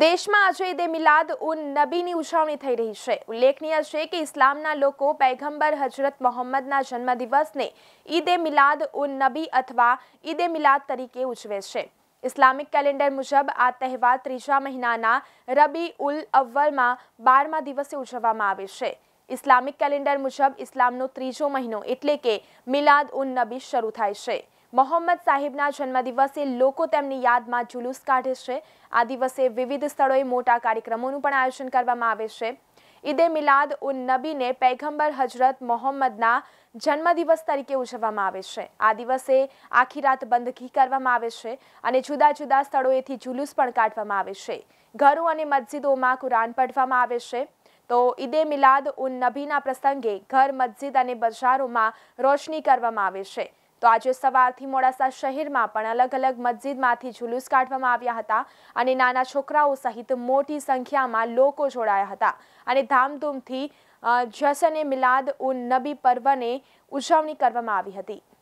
દેશમાં આજે ઈદે મિલાદ ઉન નબીની ઉજવણી થઈ રહી છે ઉલ્લેખનીય છે કે ઇસ્લામના લોકો પૈગંબર હજરત મોહમ્મદના જન્મદિવસને ઈદે મિલાદ ઉન નબી અથવા ઈદે મિલાદ તરીકે ઉજવે છે ઇસ્લામિક કેલેન્ડર મુજબ આ તહેવાર ત્રીજા મહિનાના રબી ઉલ અવ્વલમાં બારમા દિવસે ઉજવવામાં આવે છે ઇસ્લામિક કેલેન્ડર મુજબ ઇસ્લામનો ત્રીજો મહિનો એટલે કે મિલાદ ઉન નબી શરૂ થાય છે મોહમ્મદ સાહેબના જન્મદિવસે લોકો તેમની યાદમાં જુલુસ કાઢે છે આ દિવસે વિવિધ સ્થળોએ મોટા કાર્યક્રમોનું પણ આયોજન કરવામાં આવે છે ઈદે મિલાદ ઉન નબીને પૈગંબર હજરત મોહમ્મદના જન્મદિવસ તરીકે ઉજવવામાં આવે છે આ દિવસે આખી રાત બંદગી કરવામાં આવે છે અને જુદા જુદા સ્થળોએથી જુલુસ પણ કાઢવામાં આવે છે ઘરો અને મસ્જિદોમાં કુરાન પઢવામાં આવે છે તો ઈદે મિલાદ ઉન નબીના પ્રસંગે ઘર મસ્જિદ અને બજારોમાં રોશની કરવામાં આવે છે તો આજે સવારથી મોડાસા શહેરમાં પણ અલગ અલગ મસ્જિદમાંથી જુલુસ કાઢવામાં આવ્યા હતા અને નાના છોકરાઓ સહિત મોટી સંખ્યામાં લોકો જોડાયા હતા અને ધામધૂમથી જશન મિલાદ ઉન નબી પર્વને ઉજવણી કરવામાં આવી હતી